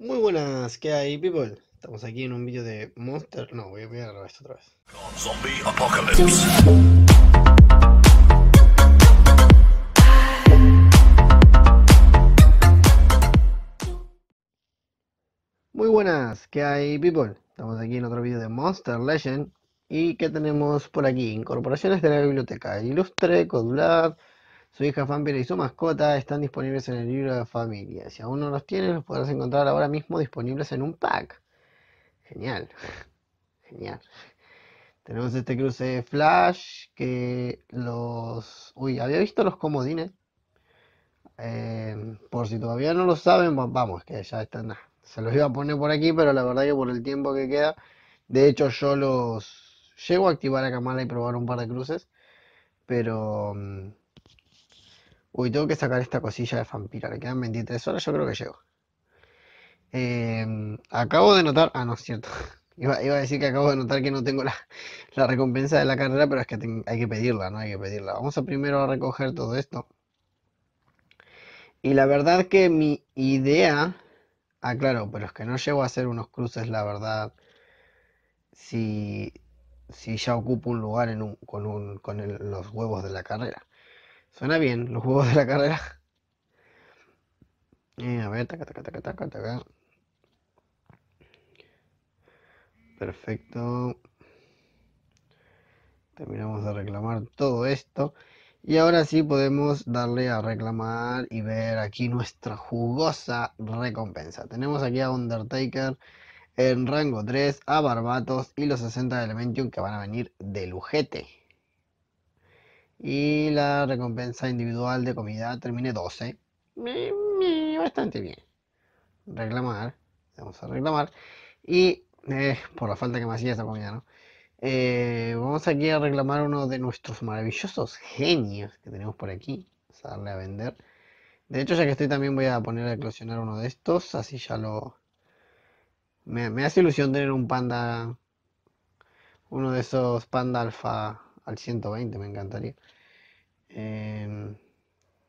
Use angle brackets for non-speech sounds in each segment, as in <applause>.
Muy buenas, ¿qué hay, people? Estamos aquí en un vídeo de Monster. No, voy a, voy grabar esto otra vez. Muy buenas, ¿qué hay, people? Estamos aquí en otro vídeo de Monster Legend. ¿Y qué tenemos por aquí? Incorporaciones de la biblioteca. Ilustre, Codulad. Su hija Vampira y su mascota están disponibles en el libro de familia. Si aún no los tienes, los podrás encontrar ahora mismo disponibles en un pack. Genial. <laughs> Genial. Tenemos este cruce de Flash que los... Uy, había visto los comodines. Em, por si todavía no lo saben, vamos, que ya están... Se los iba a poner por aquí, pero la verdad que por el tiempo que queda... De hecho, yo los llego a activar a Kamala y probar un par de cruces. Pero em, Uy, tengo que sacar esta cosilla de Vampira. Le quedan 23 horas, yo creo que llego. Em, acabo de notar. Ah, no, es cierto. <laughs> Iba, a decir que acabo de notar que no tengo la, recompensa de la carrera, pero es que hay que pedirla, ¿no? Hay que pedirla. Vamos primero a recoger todo esto. Y la verdad que mi idea. Ah, claro, pero es que no llego a hacer unos cruces, la verdad. Si, ya ocupo un lugar con, los huevos de la carrera. Suena bien, los juegos de la carrera. Eh, a ver, taca, taca, taca, taca, taca. Perfecto. Terminamos de reclamar todo esto. Y ahora sí podemos darle a reclamar y ver aquí nuestra jugosa recompensa. Tenemos aquí a Undertaker en rango 3, a Barbatos y los 60 de Elementium que van a venir de lujete. Y la recompensa individual de comida termine 12. Bastante bien. Reclamar. Vamos a reclamar. Y eh, por la falta que me hacía esa comida, ¿no? Eh, vamos aquí a reclamar uno de nuestros maravillosos genios que tenemos por aquí. Vamos a darle a vender. De hecho, ya que estoy también voy a poner a eclosionar uno de estos. Así ya lo... Me, me hace ilusión tener un panda... Uno de esos panda alfa al 120 me encantaría. Em,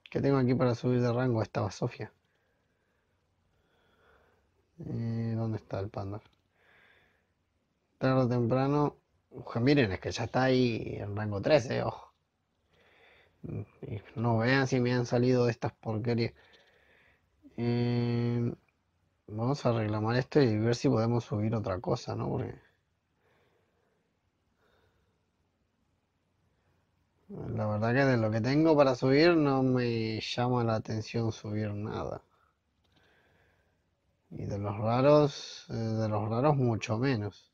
¿Qué tengo aquí para subir de rango? Estaba Sofía. Eh, ¿Dónde está el panda? Tarde o temprano. miren, es que ya está ahí en rango 13, ojo. Mm, no vean si me han salido de estas porquerías. Em, vamos a reclamar esto y ver si podemos subir otra cosa, ¿no? Porque La verdad que de lo que tengo para subir no me llama la atención subir nada. Y de los raros, eh, de los raros mucho menos.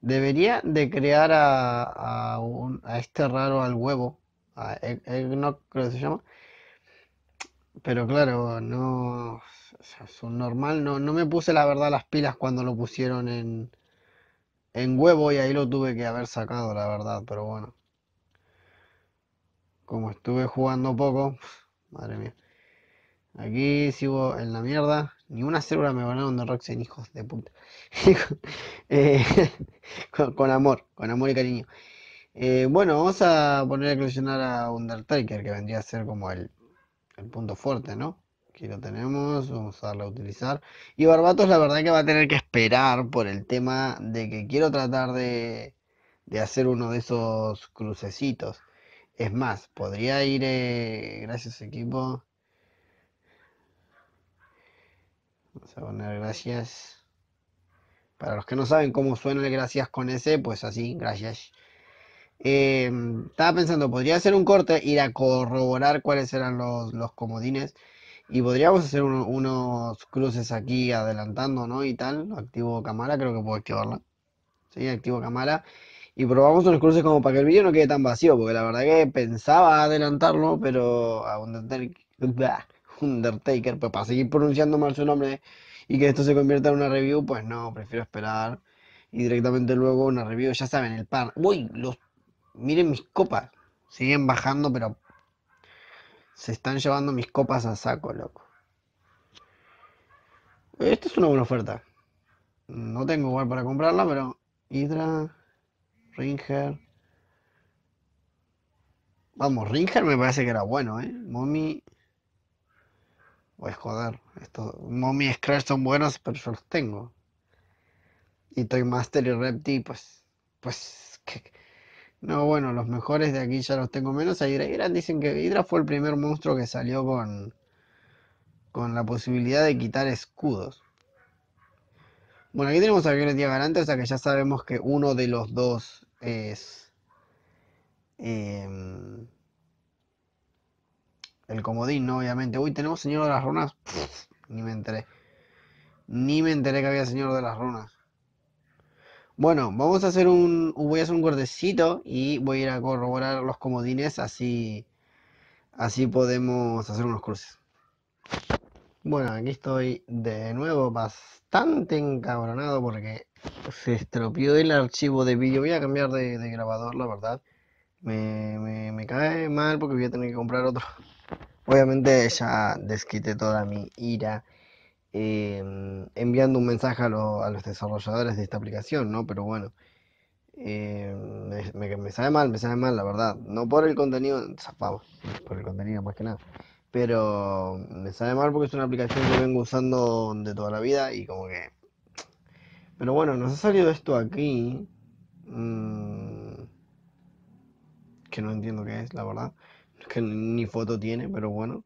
Debería de crear a, a, este raro al huevo, a creo que se llama. Pero claro, no. es un normal. No, no me puse la verdad las pilas cuando lo pusieron en, en huevo y ahí lo tuve que haber sacado, la verdad, pero bueno como estuve jugando poco, madre mía. Aquí sigo en la mierda. Ni una célula me van ganaron de Roxen, hijos de puta. <laughs> Eh, <laughs> con, amor, con amor y cariño. Eh, bueno, vamos a poner a eclosionar a Undertaker, que vendría a ser como el, punto fuerte, ¿no? Aquí lo tenemos, vamos a darle a utilizar. Y Barbatos la verdad que va a tener que esperar por el tema de que quiero tratar de, de hacer uno de esos crucecitos. Es más, podría ir, eh, gracias equipo. Vamos a poner gracias. Para los que no saben cómo suena el gracias con ese, pues así, gracias. Em, estaba pensando, podría hacer un corte, ir a corroborar cuáles eran los, comodines. Y podríamos hacer unos cruces aquí adelantando, ¿no? Y tal. Activo cámara, creo que puedo activarla. Sí, activo cámara y probamos unos cruces como para que el vídeo no quede tan vacío, porque la verdad que pensaba adelantarlo, pero a Undertaker, <laughs> Undertaker pues para seguir pronunciando mal su nombre y que esto se convierta en una review, pues no, prefiero esperar y directamente luego una review, ya saben, el pan. Uy, los miren mis copas, siguen bajando, pero se están llevando mis copas a saco, loco. Esta es una buena oferta. No tengo igual para comprarla, pero Hidra... Ringer. Vamos, Ringer me parece que era bueno, ¿eh? Mommy. Pues joder, estos Mommy y Scratch son buenos, pero yo los tengo. Y Toy Master y Repti, pues. Pues. No, bueno, los mejores de aquí ya los tengo menos. A Hydra, dicen que Hydra fue el primer monstruo que salió con. con la posibilidad de quitar escudos. Bueno, aquí tenemos a Violet y o sea que ya sabemos que uno de los dos es em, el comodín, ¿no? Obviamente. Uy, tenemos Señor de las Runas. ni me enteré. Ni me enteré que había Señor de las Runas. Bueno, vamos a hacer un. Voy a hacer un cortecito y voy a ir a corroborar los comodines así. Así podemos hacer unos cruces. Bueno, aquí estoy de nuevo bastante encabronado porque se estropeó el archivo de vídeo. Voy a cambiar de, grabador, la verdad. Me, me, cae mal porque voy a tener que comprar otro. <laughs> Obviamente ya desquité toda mi ira em, enviando un mensaje a, los desarrolladores de esta aplicación, ¿no? Pero bueno, em, me, me, sabe mal, me sabe mal, la verdad. No por el contenido, zapado, por el contenido más que nada. Pero me sale mal porque es una aplicación que vengo usando de toda la vida y como que... Pero bueno, nos ha salido esto aquí. Mm, que no entiendo qué es, la verdad. Que ni foto tiene, pero bueno.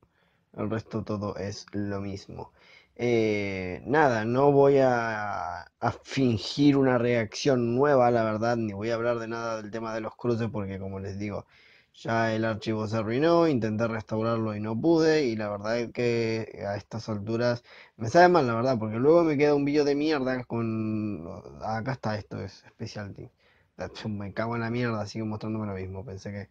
El resto todo es lo mismo. Eh, nada, no voy a, a, fingir una reacción nueva, la verdad, ni voy a hablar de nada del tema de los cruces, porque como les digo, ya el archivo se arruinó, intenté restaurarlo y no pude, y la verdad es que a estas alturas me sabe mal, la verdad, porque luego me queda un vídeo de mierda con... Acá está esto, es Special Team. Me cago en la mierda, sigo mostrándome lo mismo, pensé que,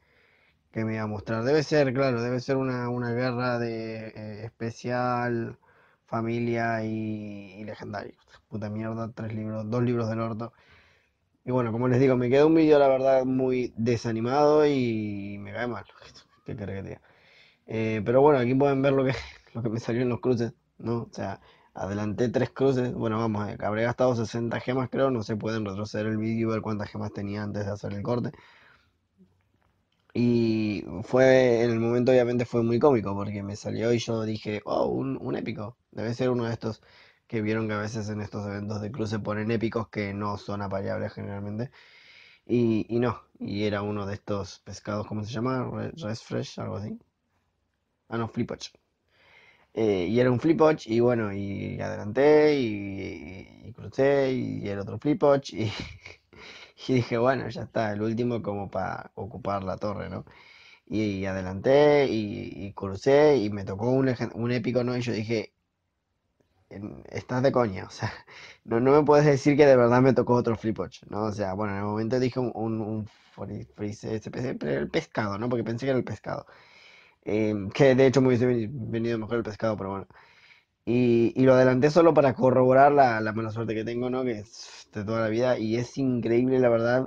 que me iba a mostrar. Debe ser, claro, debe ser una, guerra de eh, especial, familia y, legendario. Puta mierda, tres libros, dos libros del orto. Y bueno, como les digo, me queda un vídeo, la verdad, muy desanimado y me cae mal. <laughs> Qué eh, pero bueno, aquí pueden ver lo que, <laughs> lo que me salió en los cruces, ¿no? O sea, adelanté tres cruces. Bueno, vamos, eh, habré gastado 60 gemas, creo. No se pueden retroceder el vídeo y ver cuántas gemas tenía antes de hacer el corte. Y fue, en el momento obviamente fue muy cómico porque me salió y yo dije, oh, un épico, debe ser uno de estos que vieron que a veces en estos eventos de cruce ponen épicos que no son apareables generalmente. Y, no, y era uno de estos pescados, ¿cómo se llama? Resfresh, algo así. Ah, no, Flipwatch. Eh, y era un flipwatch y bueno, y adelanté y, crucé y el otro flipwatch y, <laughs> y dije, bueno, ya está, el último como para ocupar la torre, ¿no? Y, adelanté y, crucé y me tocó un, un épico, ¿no? Y yo dije, estás de coña, o sea, <laughs> no, me puedes decir que de verdad me tocó otro Flipoch, ¿no? O sea, bueno, en el momento dije un, un, un freeze, este, el pescado, ¿no? Porque pensé que era el pescado. Em, que de hecho me hubiese venido mejor el pescado, pero bueno. Y, lo adelanté solo para corroborar la, mala suerte que tengo, ¿no? Que es de toda la vida. Y es increíble, la verdad.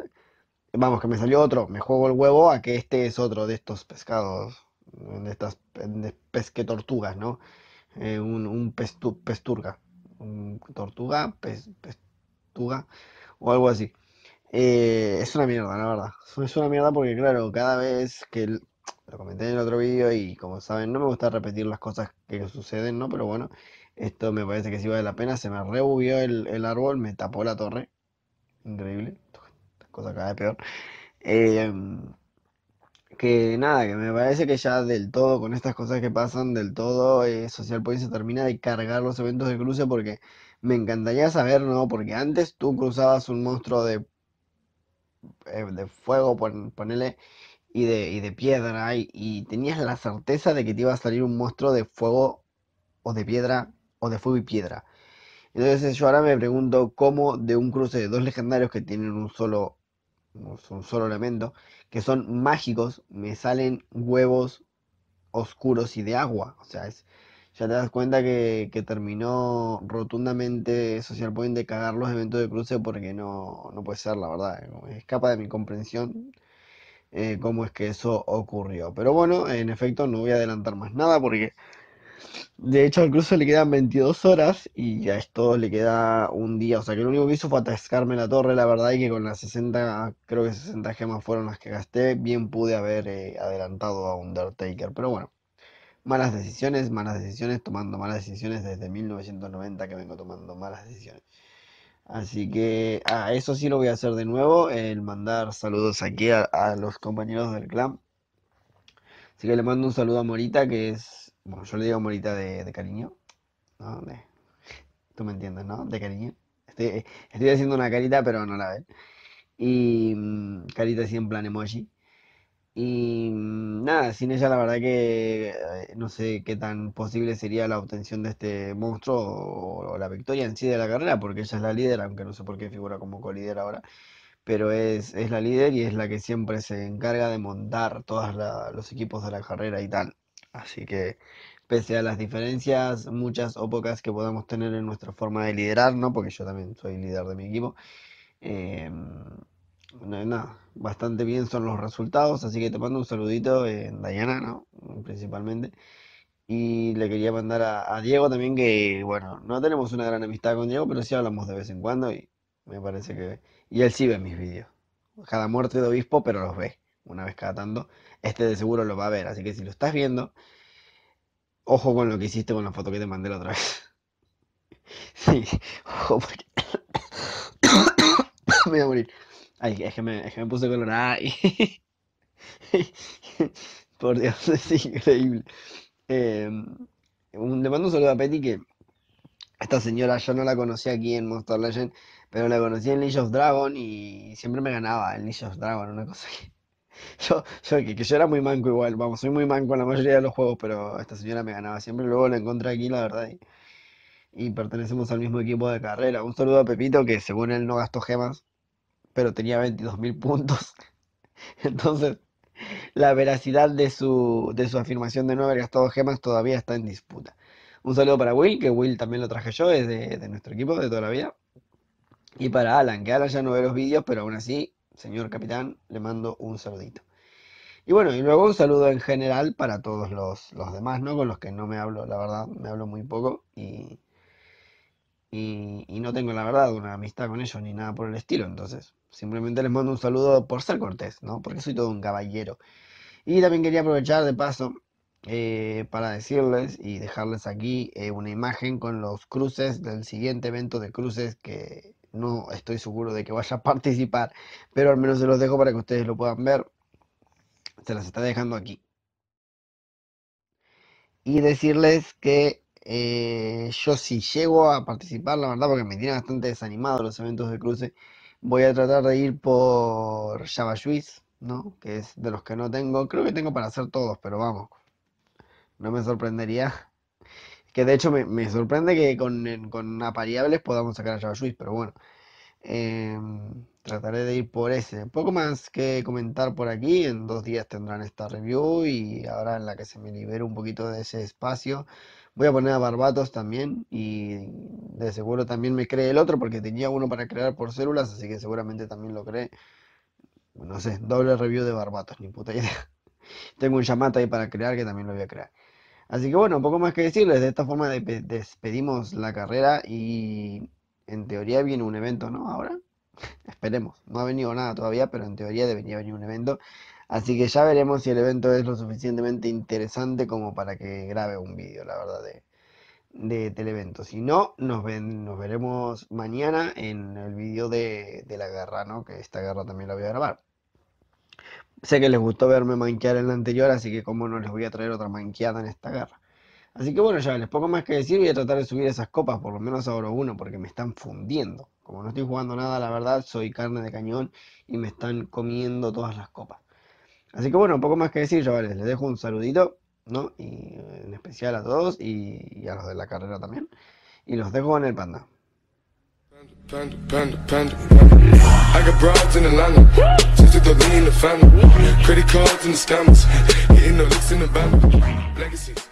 Vamos, que me salió otro. Me juego el huevo a que este es otro de estos pescados, de estas de tortugas, ¿no? Eh, un, un pesturga, un tortuga, pesturga, o algo así. Eh, es una mierda, la verdad. Es una mierda porque, claro, cada vez que lo comenté en el otro vídeo y como saben, no me gusta repetir las cosas que suceden, ¿no? Pero bueno, esto me parece que sí vale la pena. Se me rebubió el, árbol, me tapó la torre. Increíble. Cosa cada vez peor. Em, que nada, que me parece que ya del todo, con estas cosas que pasan, del todo, eh, Social Point se termina de cargar los eventos de cruce porque me encantaría saber, ¿no? Porque antes tú cruzabas un monstruo de, eh, de fuego, por ponele, y de, piedra, y, y, tenías la certeza de que te iba a salir un monstruo de fuego o de piedra, o de fuego y piedra. Entonces yo ahora me pregunto cómo de un cruce de dos legendarios que tienen un solo un solo elemento, que son mágicos, me salen huevos oscuros y de agua. O sea, es, ya te das cuenta que, que, terminó rotundamente Social Point de cagar los eventos de cruce porque no, no puede ser, la verdad. Escapa de mi comprensión eh, cómo es que eso ocurrió. Pero bueno, en efecto, no voy a adelantar más nada porque de hecho, al cruce le quedan 22 horas y a esto le queda un día. O sea que lo único que hizo fue atascarme la torre, la verdad, y que con las 60, creo que 60 gemas fueron las que gasté, bien pude haber eh, adelantado a Undertaker. Pero bueno, malas decisiones, malas decisiones, tomando malas decisiones desde 1990 que vengo tomando malas decisiones. Así que eso sí lo voy a hacer de nuevo, el mandar saludos aquí a los compañeros del clan. Así que le mando un saludo a Morita, que es bueno, yo le digo morita de, cariño. ¿no? tú me entiendes, ¿no? De cariño. Estoy, eh, estoy, haciendo una carita, pero no la ven. Y mm, carita así en plan emoji. Y mm, nada, sin ella la verdad que eh, no sé qué tan posible sería la obtención de este monstruo o, la victoria en sí de la carrera, porque ella es la líder, aunque no sé por qué figura como co-líder ahora, pero es, es la líder y es la que siempre se encarga de montar todos los equipos de la carrera y tal. Así que pese a las diferencias, muchas o pocas que podamos tener en nuestra forma de liderar, ¿no? Porque yo también soy líder de mi equipo. Em, bastante bien son los resultados, así que te mando un saludito, en eh, Dayana, ¿no? Principalmente. Y le quería mandar a, a, Diego también, que bueno, no tenemos una gran amistad con Diego, pero sí hablamos de vez en cuando y me parece que... Y él sí ve mis vídeos. Cada muerte de obispo, pero los ve una vez cada tanto, este de seguro lo va a ver. Así que si lo estás viendo, ojo con lo que hiciste con la foto que te mandé la otra vez. <laughs> Sí, ojo porque... <coughs> me voy a morir. Ay, es que me, puse colorada <laughs> Por Dios, <laughs> es increíble. Em, le mando un saludo a Petty que esta señora yo no la conocí aquí en Monster Legend, pero la conocí en League of Dragon y siempre me ganaba en League of Dragon, una cosa que <laughs> Yo, que, yo era muy manco igual, vamos, soy muy manco en la mayoría de los juegos, pero esta señora me ganaba siempre. Luego la encontré aquí, la verdad, y, pertenecemos al mismo equipo de carrera. Un saludo a Pepito, que según él no gastó gemas, pero tenía 22.000 puntos. <laughs> Entonces, la veracidad de su, de su afirmación de no haber gastado gemas todavía está en disputa. Un saludo para Will, que Will también lo traje yo, es de, nuestro equipo de toda la vida. Y para Alan, que Alan ya no ve los vídeos, pero aún así señor capitán, le mando un saludito. Y bueno, y luego un saludo en general para todos los, demás, ¿no? Con los que no me hablo, la verdad, me hablo muy poco y, no tengo, la verdad, una amistad con ellos ni nada por el estilo. Entonces, simplemente les mando un saludo por ser cortés, ¿no? Porque soy todo un caballero. Y también quería aprovechar de paso eh, para decirles y dejarles aquí eh, una imagen con los cruces del siguiente evento de cruces que, no estoy seguro de que vaya a participar, pero al menos se los dejo para que ustedes lo puedan ver. Se las está dejando aquí. Y decirles que eh, yo si llego a participar, la verdad, porque me tiene bastante desanimado los eventos de cruce, voy a tratar de ir por Yavajuiz, ¿no? Que es de los que no tengo. Creo que tengo para hacer todos, pero vamos. No me sorprendería que de hecho me, sorprende que con, con variables podamos sacar a JavaScript, pero bueno. Em, trataré de ir por ese. Poco más que comentar por aquí. En dos días tendrán esta review y ahora en la que se me libere un poquito de ese espacio. Voy a poner a Barbatos también y de seguro también me cree el otro porque tenía uno para crear por células, así que seguramente también lo cree. No sé, doble review de Barbatos, ni puta idea. <laughs> Tengo un Yamato ahí para crear que también lo voy a crear. Así que bueno, poco más que decirles. De esta forma despedimos la carrera y en teoría viene un evento, ¿no? Ahora. <laughs> Esperemos. No ha venido nada todavía, pero en teoría debería venir un evento. Así que ya veremos si el evento es lo suficientemente interesante como para que grabe un vídeo, la verdad, de, de evento, Si no, nos, nos veremos mañana en el vídeo de, de, la guerra, ¿no? Que esta guerra también la voy a grabar. Sé que les gustó verme manquear en la anterior, así que como no les voy a traer otra manqueada en esta guerra. Así que bueno, ya poco más que decir, voy a tratar de subir esas copas, por lo menos ahora uno, porque me están fundiendo. Como no estoy jugando nada, la verdad, soy carne de cañón y me están comiendo todas las copas. Así que bueno, poco más que decir, chavales, les dejo un saludito, ¿no? Y en especial a todos y, y a los de la carrera también. Y los dejo en el panda. I got broads in Atlanta. Just to the lean, the family. Credit cards and the scammers. <laughs> Hitting the licks in the band. Legacies.